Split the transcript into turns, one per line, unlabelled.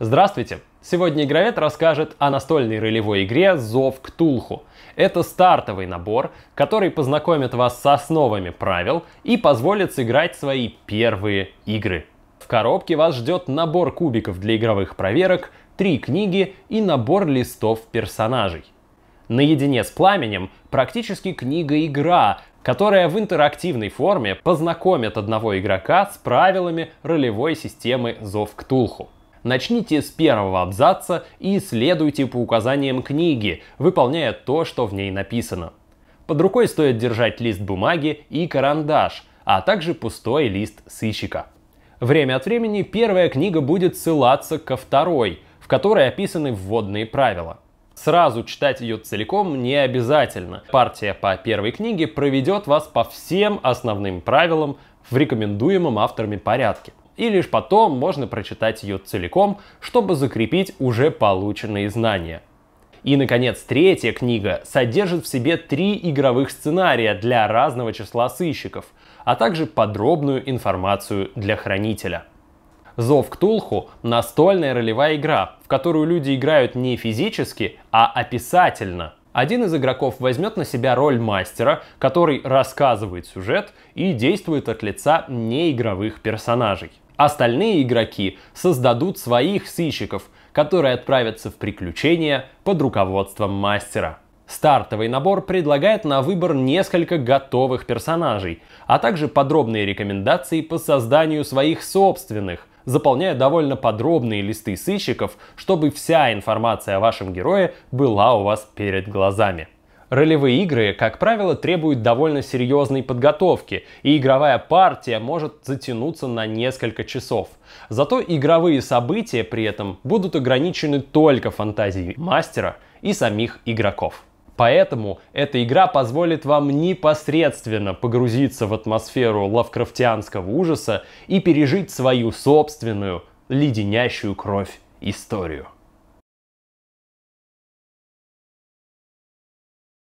Здравствуйте! Сегодня игровед расскажет о настольной ролевой игре «Зов Ктулху». Это стартовый набор, который познакомит вас с основами правил и позволит сыграть свои первые игры. В коробке вас ждет набор кубиков для игровых проверок, три книги и набор листов персонажей. Наедине с пламенем практически книга-игра, которая в интерактивной форме познакомит одного игрока с правилами ролевой системы Зов Ктулху. Начните с первого абзаца и следуйте по указаниям книги, выполняя то, что в ней написано. Под рукой стоит держать лист бумаги и карандаш, а также пустой лист сыщика. Время от времени первая книга будет ссылаться ко второй, в которой описаны вводные правила. Сразу читать ее целиком не обязательно. Партия по первой книге проведет вас по всем основным правилам в рекомендуемом авторами порядке и лишь потом можно прочитать ее целиком, чтобы закрепить уже полученные знания. И, наконец, третья книга содержит в себе три игровых сценария для разного числа сыщиков, а также подробную информацию для хранителя. «Зов к тулху — настольная ролевая игра, в которую люди играют не физически, а описательно. Один из игроков возьмет на себя роль мастера, который рассказывает сюжет и действует от лица неигровых персонажей. Остальные игроки создадут своих сыщиков, которые отправятся в приключения под руководством мастера. Стартовый набор предлагает на выбор несколько готовых персонажей, а также подробные рекомендации по созданию своих собственных, заполняя довольно подробные листы сыщиков, чтобы вся информация о вашем герое была у вас перед глазами. Ролевые игры, как правило, требуют довольно серьезной подготовки, и игровая партия может затянуться на несколько часов. Зато игровые события при этом будут ограничены только фантазией мастера и самих игроков. Поэтому эта игра позволит вам непосредственно погрузиться в атмосферу лавкрафтианского ужаса и пережить свою собственную леденящую кровь историю.